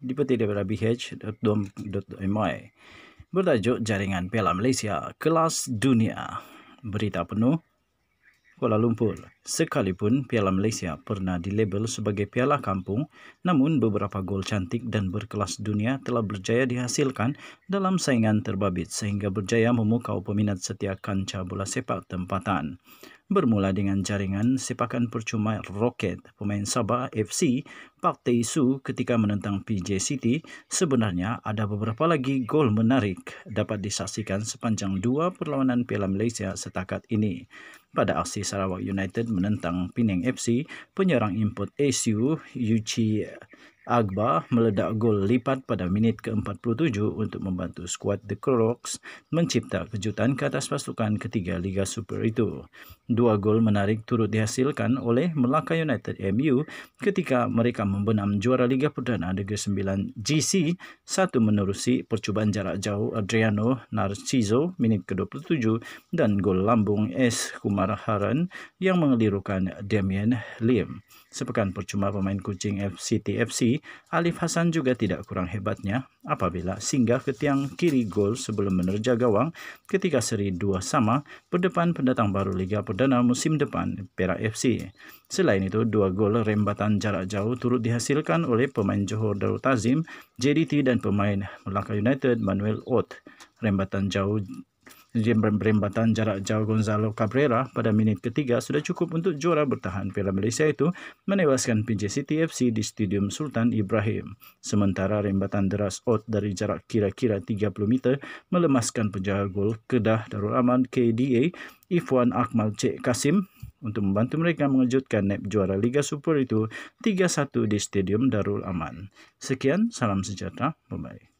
dipetik daripada bh.com.my bertajuk jaringan Piala Malaysia kelas dunia. Berita penuh Kuala Lumpur. Sekalipun Piala Malaysia pernah dilabel sebagai Piala Kampung, namun beberapa gol cantik dan berkelas dunia telah berjaya dihasilkan dalam saingan terbabit sehingga berjaya memukau peminat setia kancah bola sepak tempatan bermula dengan jaringan sepakan percuma roket pemain Sabah FC Pak Su ketika menentang PJ City, sebenarnya ada beberapa lagi gol menarik dapat disaksikan sepanjang dua perlawanan Piala Malaysia setakat ini. Pada aksi Sarawak United menentang Penang FC, penyerang input ASU Yuchi Agba meledak gol lipat pada minit ke-47 untuk membantu skuad The Crocs mencipta kejutan ke atas pasukan ketiga Liga Super itu. Dua gol menarik turut dihasilkan oleh Melaka United MU ketika mereka membenam juara Liga Perdana Negeri Sembilan GC satu menerusi percubaan jarak jauh Adriano Narciso minit ke-27 dan gol lambung S. Kumar Haran yang mengelirukan Damien Lim. Sepekan percuma pemain kucing FCTFC FC Alif Hasan juga tidak kurang hebatnya apabila singgah ke tiang kiri gol sebelum menerja gawang ketika seri dua sama berdepan pendatang baru Liga Perdana musim depan Perak FC. Selain itu, dua gol rembatan jarak jauh turut dihasilkan oleh pemain Johor Darul Tazim, JDT dan pemain Melaka United Manuel Oth. Rembatan jauh rembatan jarak jauh Gonzalo Cabrera pada minit ketiga sudah cukup untuk juara bertahan Piala Malaysia itu menewaskan PJ City FC di Stadium Sultan Ibrahim. Sementara rembatan deras out dari jarak kira-kira 30 meter melemaskan penjaga gol Kedah Darul Aman KDA Ifwan Akmal Cik Kasim untuk membantu mereka mengejutkan nep juara Liga Super itu 3-1 di Stadium Darul Aman. Sekian, salam sejahtera, bye-bye.